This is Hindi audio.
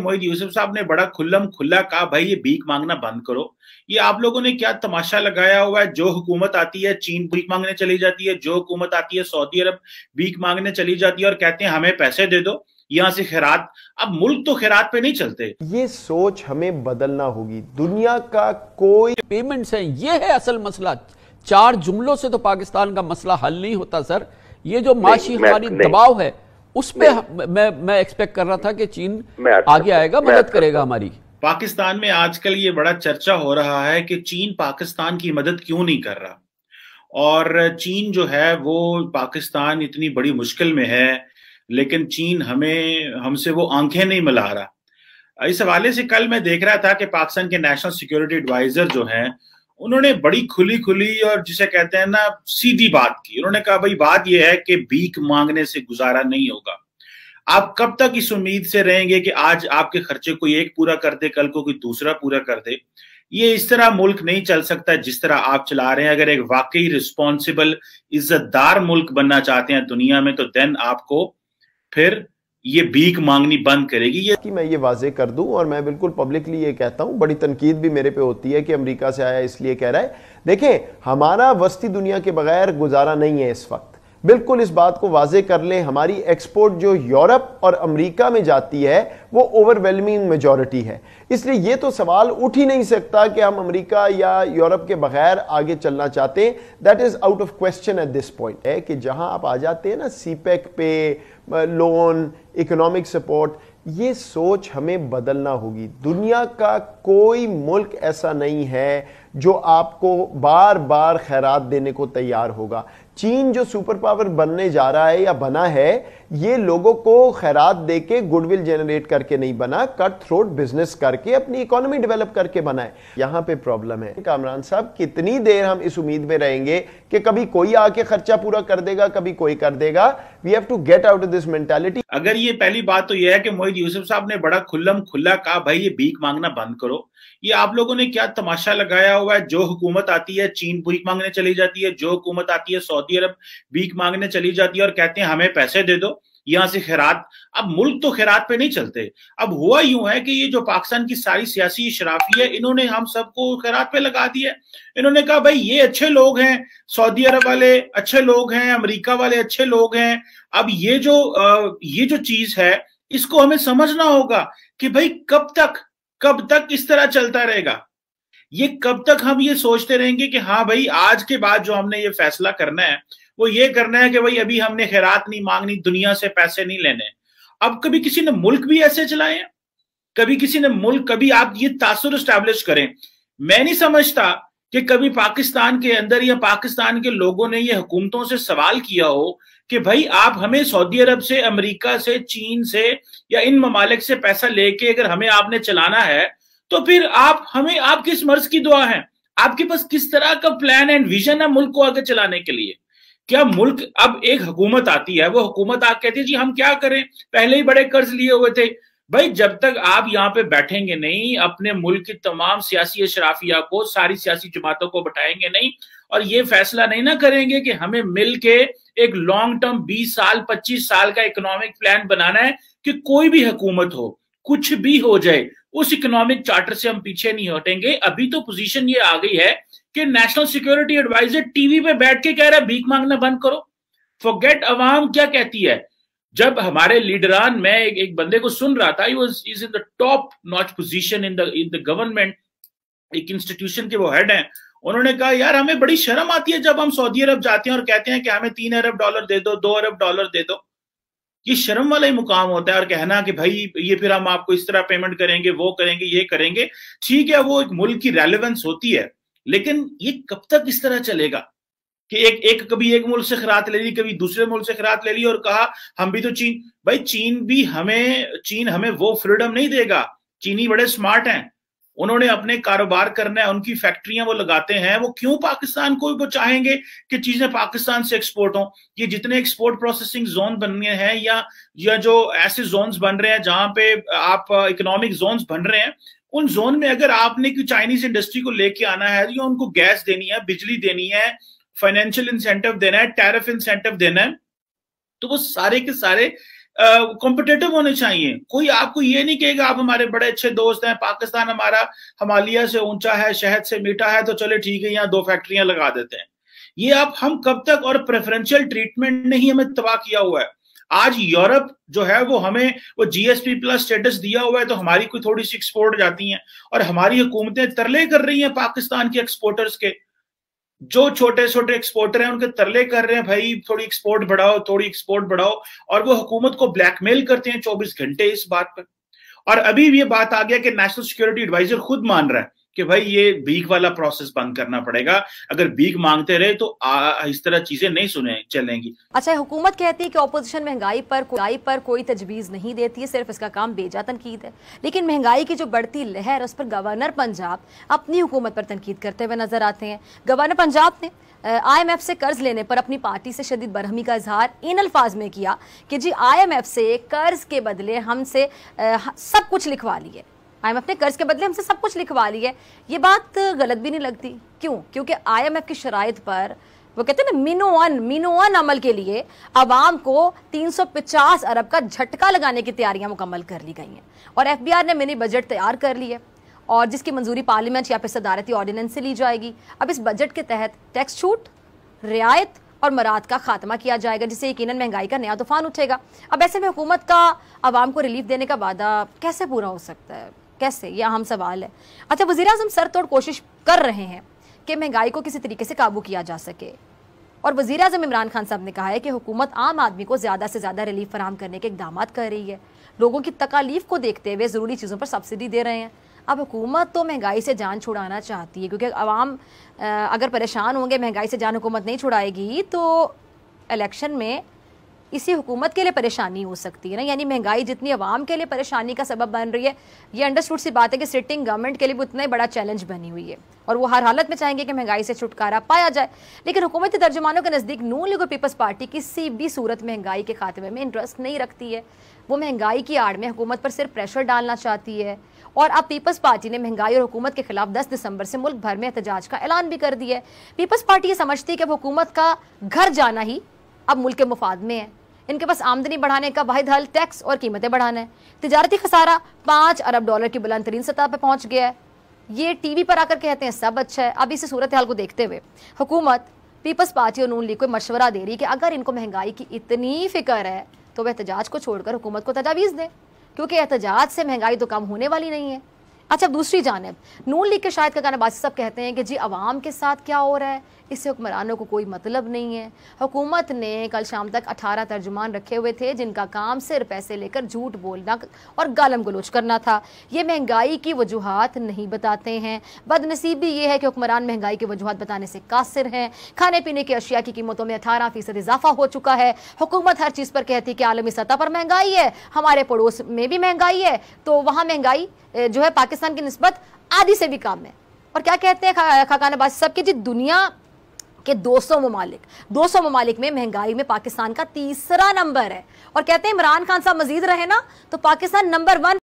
मोहित यूसुफ साहब ने बड़ा खुल्लम खुल्ला कहा भाई ये भीख मांगना बंद करो ये आप लोगों ने क्या तमाशा लगाया हुआ है जो हुकूमत आती है चीन भीख मांगने चली जाती है जो हुकूमत आती है सऊदी अरब भीख मांगने चली जाती है और कहते हैं हमें पैसे दे दो यहाँ से खैरात अब मुल्क तो खैरात पे नहीं चलते ये सोच हमें बदलना होगी दुनिया का कोई पेमेंट है ये है असल मसला चार जुमलों से तो पाकिस्तान का मसला हल नहीं होता सर ये जो माशी हमारी दबाव है उसमें मैं मैं एक्सपेक्ट कर रहा था कि चीन आगे आएगा मदद करेगा हमारी पाकिस्तान में आजकल ये बड़ा चर्चा हो रहा है कि चीन पाकिस्तान की मदद क्यों नहीं कर रहा और चीन जो है वो पाकिस्तान इतनी बड़ी मुश्किल में है लेकिन चीन हमें हमसे वो आंखें नहीं मिला रहा इस हवाले से कल मैं देख रहा था कि पाकिस्तान के नेशनल सिक्योरिटी एडवाइजर जो हैं उन्होंने बड़ी खुली खुली और जिसे कहते हैं ना सीधी बात की उन्होंने कहा भाई बात यह है कि भीख मांगने से गुजारा नहीं होगा आप कब तक इस उम्मीद से रहेंगे कि आज आपके खर्चे कोई एक पूरा कर दे कल को कोई दूसरा पूरा कर दे ये इस तरह मुल्क नहीं चल सकता जिस तरह आप चला रहे हैं अगर एक वाकई रिस्पॉन्सिबल इज्जतदार मुल्क बनना चाहते हैं दुनिया में तो देन आपको फिर ये भीख मांगनी बंद करेगी ये कि मैं ये वाजे कर दूं और मैं बिल्कुल पब्लिकली ये कहता हूं बड़ी तनकीद भी मेरे पे होती है कि अमेरिका से आया इसलिए कह रहा है देखें हमारा वस्ती दुनिया के बगैर गुजारा नहीं है इस वक्त बिल्कुल इस बात को वाजे कर लें हमारी एक्सपोर्ट जो यूरोप और अमेरिका में जाती है वो ओवरवेलमिंग मेजॉरिटी है इसलिए ये तो सवाल उठ ही नहीं सकता कि हम अमेरिका या यूरोप के बगैर आगे चलना चाहते हैं that is out of question at this point है कि जहां आप आ जाते हैं ना सी e पे लोन इकोनॉमिक सपोर्ट ये सोच हमें बदलना होगी दुनिया का कोई मुल्क ऐसा नहीं है जो आपको बार बार खैरात देने को तैयार होगा चीन जो सुपर पावर बनने जा रहा है या बना है ये लोगों को खैरात दे के गुडविल जनरेट करके नहीं बना कट थ्रोट बिजनेस करके अपनी इकोनॉमी डेवलप करके बनाए यहां यहाँ पे प्रॉब्लम है कामरान साहब कितनी देर हम इस उम्मीद में रहेंगे कि कभी कोई आके खर्चा पूरा कर देगा कभी कोई कर देगा we have to get out of this mentality अगर ये पहली बात तो यह है कि मोहित यूसुफ साहब ने बड़ा खुल्लम खुल्ला कहा भाई ये भीख मांगना बंद करो ये आप लोगों ने क्या तमाशा लगाया हुआ है जो हुकूमत आती है चीन भीख मांगने चली जाती है जो हुकूमत आती है सऊदी अरब भीख मांगने चली जाती है और कहते हैं हमें पैसे दे दो यहां से खैरात अब मुल्क तो खैरात पे नहीं चलते अब हुआ यूं है कि ये जो पाकिस्तान की सारी सियासी शराफी है इन्होंने हम सबको खैरात पे लगा दिया इन्होंने कहा भाई ये अच्छे लोग हैं सऊदी अरब वाले अच्छे लोग हैं अमेरिका वाले अच्छे लोग हैं अब ये जो ये जो चीज है इसको हमें समझना होगा कि भाई कब तक कब तक इस तरह चलता रहेगा ये कब तक हम ये सोचते रहेंगे कि हाँ भाई आज के बाद जो हमने ये फैसला करना है वो ये करना है कि भाई अभी हमने खैरात नहीं मांगनी दुनिया से पैसे नहीं लेने अब कभी किसी ने मुल्क भी ऐसे चलाए कभी किसी ने मुल्क कभी आप ये तासुर स्टैब्लिश करें मैं नहीं समझता कि कभी पाकिस्तान के अंदर या पाकिस्तान के लोगों ने ये हुकूमतों से सवाल किया हो कि भाई आप हमें सऊदी अरब से अमेरिका से चीन से या इन ममालिक से पैसा लेके अगर हमें आपने चलाना है तो फिर आप हमें आप किस मर्ज की दुआ है आपके पास किस तरह का प्लान एंड विजन है मुल्क को आगे चलाने के लिए क्या मुल्क अब एक हुकूमत आती है वो हुकूमत आके कहती है जी हम क्या करें पहले ही बड़े कर्ज लिए हुए थे भाई जब तक आप यहाँ पे बैठेंगे नहीं अपने मुल्क की तमाम सियासी अशराफिया को सारी सियासी जमातों को बटाएंगे नहीं और ये फैसला नहीं ना करेंगे कि हमें मिल के एक लॉन्ग टर्म 20 साल 25 साल का इकोनॉमिक प्लान बनाना है कि कोई भी हुकूमत हो कुछ भी हो जाए उस इकोनॉमिक चार्टर से हम पीछे नहीं हटेंगे अभी तो पोजीशन ये आ गई है कि नेशनल सिक्योरिटी एडवाइजर टीवी पे बैठ के कह रहा है भीख मांगना बंद करो फॉरगेट अवाम क्या कहती है जब हमारे लीडरान मैं एक, एक बंदे को सुन रहा था is in the top not position in the in the government एक इंस्टीट्यूशन के वो हेड हैं उन्होंने कहा यार हमें बड़ी शर्म आती है जब हम सऊदी अरब जाते हैं और कहते हैं कि हमें तीन अरब डॉलर दे दो दो अरब डॉलर दे दो ये शर्म वाला ही मुकाम होता है और कहना कि भाई ये फिर हम आपको इस तरह पेमेंट करेंगे वो करेंगे ये करेंगे ठीक है वो एक मुल्क की रेलिवेंस होती है लेकिन ये कब तक इस तरह चलेगा कि एक एक कभी एक मुल्क से खरात ले ली कभी दूसरे मुल्क से खरात ले ली और कहा हम भी तो चीन भाई चीन भी हमें चीन हमें वो फ्रीडम नहीं देगा चीनी बड़े स्मार्ट हैं उन्होंने अपने कारोबार करना है उनकी फैक्ट्रियां वो लगाते हैं वो क्यों पाकिस्तान को वो चाहेंगे कि चीजें पाकिस्तान से एक्सपोर्ट हों ये जितने एक्सपोर्ट प्रोसेसिंग जोन बन रहे हैं या या जो ऐसे जोन बन रहे हैं जहां पे आप इकोनॉमिक जोन बन रहे हैं उन जोन में अगर आपने की चाइनीज इंडस्ट्री को लेके आना है या उनको गैस देनी है बिजली देनी है फाइनेंशियल इंसेंटिव देना है टैरिफ इंसेंटिव देना है तो वो सारे के सारे कॉम्पिटेटिव होने चाहिए कोई आपको ये नहीं कहेगा आप हमारे बड़े अच्छे दोस्त हैं पाकिस्तान हमारा हमालिया से ऊंचा है शहद से मीठा है तो चले ठीक है यहाँ दो फैक्ट्रियां लगा देते हैं ये आप हम कब तक और प्रेफरेंशियल ट्रीटमेंट ने ही हमें तबाह किया हुआ है आज यूरोप जो है वो हमें वो जीएसपी प्लस स्टेटस दिया हुआ है तो हमारी कोई थोड़ी सी एक्सपोर्ट जाती है और हमारी हुकूमतें तरले कर रही हैं पाकिस्तान के एक्सपोर्टर्स के जो छोटे छोटे एक्सपोर्टर हैं उनके तरले कर रहे हैं भाई थोड़ी एक्सपोर्ट बढ़ाओ थोड़ी एक्सपोर्ट बढ़ाओ और वो हुकूमत को ब्लैकमेल करते हैं चौबीस घंटे इस बात पर और अभी ये बात आ गया कि नेशनल सिक्योरिटी एडवाइजर खुद मान रहा है कि भाई ये बीक वाला प्रोसेस बंद करना पड़ेगा अगर बीक मांगते रहे तो आ, इस तरह चीजें नहीं सुने चलेंगी अच्छा हुकूमत कहती है कि ऑपोजिशन महंगाई पर महंगाई पर कोई तजवीज नहीं देती है सिर्फ इसका काम बेजा तनकीद है लेकिन महंगाई की जो बढ़ती लहर उस पर गवर्नर पंजाब अपनी हुकूमत पर तनकीद करते हुए नजर आते हैं गवर्नर पंजाब ने एफ से कर्ज लेने पर अपनी पार्टी से शदीद बरहमी का इजहार इन अल्फाज में किया कि जी एफ से कर्ज के बदले हमसे सब कुछ लिखवा लिए आई ने कर्ज के बदले हमसे सब कुछ लिखवा ली है ये बात गलत भी नहीं लगती क्यों क्योंकि आई की शराय पर वो कहते हैं ना मिनोअन मिनोअन अमल के लिए आवाम को 350 अरब का झटका लगाने की तैयारियां मुकम्मल कर ली गई हैं और आर ने मिनी बजट तैयार कर है और जिसकी मंजूरी पार्लियामेंट या फिर सदारती ऑर्डिनेंस से ली जाएगी अब इस बजट के तहत टैक्स छूट रियायत और मराद का खात्मा किया जाएगा जिससे यकीन महंगाई का नया तूफान उठेगा अब ऐसे में हुकूमत का आवाम को रिलीफ देने का वादा कैसे पूरा हो सकता है कैसे यह अहम सवाल है अच्छा वजी अजम सर तोड़ कोशिश कर रहे हैं कि महंगाई को किसी तरीके से काबू किया जा सके और वजी अजम इमरान खान साहब ने कहा है कि हुकूमत आम आदमी को ज़्यादा से ज़्यादा रिलीफ फराम करने के इकदाम कर रही है लोगों की तकालीफ को देखते हुए ज़रूरी चीज़ों पर सब्सिडी दे रहे हैं अब हुकूमत तो महंगाई से जान छुड़ाना चाहती है क्योंकि आवाम अगर परेशान होंगे महंगाई से जान हुकूमत नहीं छुड़ाएगी तो इलेक्शन में इसी हुकूमत के लिए परेशानी हो सकती है ना यानी महंगाई जितनी आवाम के लिए परेशानी का सबब बन रही है ये अंडरस्टूड सी बात है कि सिटिंग गवर्नमेंट के लिए भी उतना ही बड़ा चैलेंज बनी हुई है और वो हर हालत में चाहेंगे कि महंगाई से छुटकारा पाया जाए लेकिन हुकूमती तर्जमानों के नज़दीक नून लीग पीपल्स पार्टी किसी भी सूरत महंगाई के खात्मे में इंटरेस्ट नहीं रखती है वो महंगाई की आड़ में हुकूमत पर सिर्फ प्रेशर डालना चाहती है और अब पीपल्स पार्टी ने महंगाई और हुकूमत के खिलाफ 10 दिसंबर से मुल्क भर में एहतजाज का ऐलान भी कर दिया है पीपल्स पार्टी ये समझती है कि अब हुकूमत का घर जाना ही अब मुल्क के मुफाद में है इनके पास आमदनी बढ़ाने का वाहिद हल टैक्स और कीमतें बढ़ाना है तजारती खसारा पाँच अरब डॉलर की बुलंद तरीन सतह पर पहुँच गया है ये टीवी पर आकर कहते हैं सब अच्छा है अब इसी सूरत हाल को देखते हुए हुकूमत पीपल्स पार्टी और नून लीग को मशवरा दे रही है कि अगर इनको महंगाई की इतनी फिक्र है तो वह एहतजाज को छोड़कर हुकूमत को तजावीज़ दें क्योंकि एहतजाज से महंगाई तो कम होने वाली नहीं है अच्छा दूसरी जानब नून लीग के शायद का कहना बासी साहब कहते हैं कि जी आवाम के साथ क्या हो रहा है इससे हुक्मरानों को कोई मतलब नहीं है हुकूमत ने कल शाम तक अठारह तर्जुमान रखे हुए थे जिनका काम सिर्फ पैसे लेकर झूठ बोलना और गालम गलोच करना था ये महंगाई की वजूहत नहीं बताते हैं बदनसीबी ये है कि हुक्मरान महंगाई की वजूहत बताने से कासिर हैं खाने पीने की अशिया की कीमतों में अठारह फीसद इजाफा हो चुका है हुकूमत हर चीज़ पर कहती कि आलमी सतह पर महंगाई है हमारे पड़ोस में भी महंगाई है तो वहाँ महंगाई जो है पाकिस्तान पाकिस्तान की नस्बत आधी से भी कम है और क्या कहते हैं खा, खाकान अब्बासी सब के जी दुनिया के 200 ममालिक दो सौ ममालिक में महंगाई में पाकिस्तान का तीसरा नंबर है और कहते हैं इमरान खान साहब मजीद रहे ना तो पाकिस्तान नंबर वन